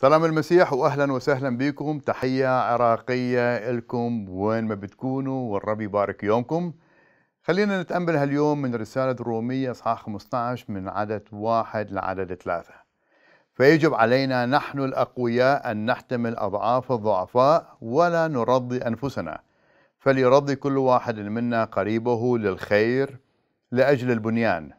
سلام المسيح واهلا وسهلا بكم تحيه عراقيه لكم وين ما بتكونوا والرب يبارك يومكم خلينا نتامل هاليوم من رساله روميه اصحاح 15 من عدد واحد لعدد ثلاثه فيجب علينا نحن الاقوياء ان نحتمل اضعاف الضعفاء ولا نرضي انفسنا فليرضي كل واحد منا قريبه للخير لاجل البنيان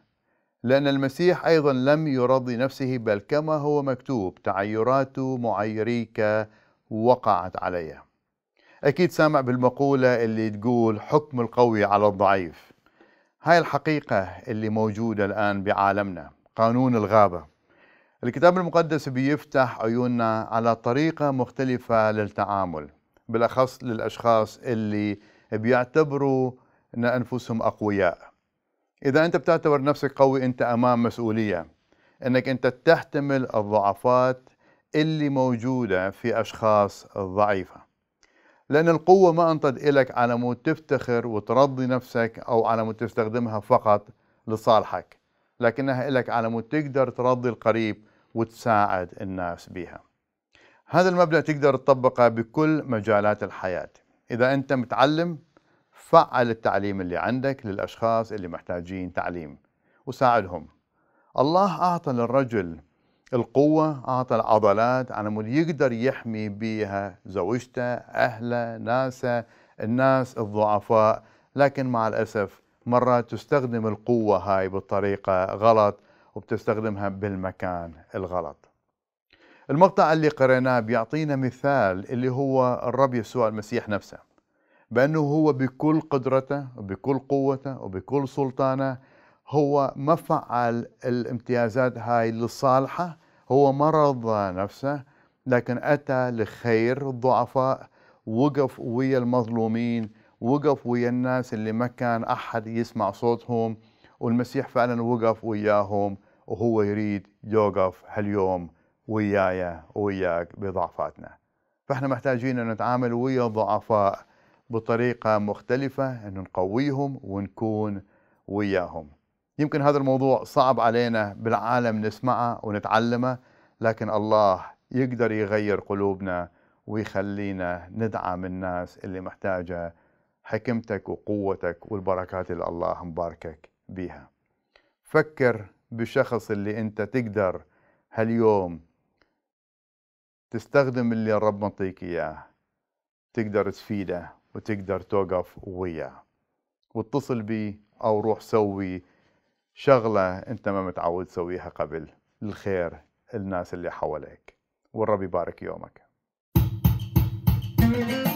لأن المسيح أيضا لم يرضي نفسه بل كما هو مكتوب تعيرات معيريك وقعت عليه أكيد سامع بالمقولة اللي تقول حكم القوي على الضعيف هاي الحقيقة اللي موجودة الآن بعالمنا قانون الغابة الكتاب المقدس بيفتح عيوننا على طريقة مختلفة للتعامل بالأخص للأشخاص اللي بيعتبروا أنفسهم أقوياء اذا انت بتعتبر نفسك قوي انت امام مسؤوليه انك انت تحتمل الضعفات اللي موجوده في اشخاص ضعيفه لان القوه ما انطد الك على مود تفتخر وترضي نفسك او على مود تستخدمها فقط لصالحك لكنها الك على مود تقدر ترضي القريب وتساعد الناس بها هذا المبدا تقدر تطبقه بكل مجالات الحياه اذا انت متعلم فعل التعليم اللي عندك للأشخاص اللي محتاجين تعليم وساعدهم الله أعطى للرجل القوة أعطى العضلات على مود يقدر يحمي بها زوجته أهله ناسه الناس الضعفاء لكن مع الأسف مرات تستخدم القوة هاي بالطريقة غلط وبتستخدمها بالمكان الغلط المقطع اللي قريناه بيعطينا مثال اللي هو الرب يسوع المسيح نفسه بأنه هو بكل قدرته وبكل قوته وبكل سلطانه هو ما فعل الامتيازات هاي لصالحه هو ما رضى نفسه لكن أتى لخير الضعفاء وقف ويا المظلومين وقف ويا الناس اللي ما كان أحد يسمع صوتهم والمسيح فعلا وقف وياهم وهو يريد يوقف هاليوم ويايا وياك بضعفاتنا فاحنا محتاجين ان نتعامل ويا الضعفاء بطريقة مختلفة أن نقويهم ونكون وياهم يمكن هذا الموضوع صعب علينا بالعالم نسمعه ونتعلمه لكن الله يقدر يغير قلوبنا ويخلينا ندعم الناس اللي محتاجة حكمتك وقوتك والبركات اللي الله مباركك بيها فكر بشخص اللي انت تقدر هاليوم تستخدم اللي الرب منطيك اياه تقدر تفيده وتقدر توقف وياه واتصل بي او روح سوي شغله انت ما متعود تسويها قبل للخير الناس اللي حواليك والرب يبارك يومك thank you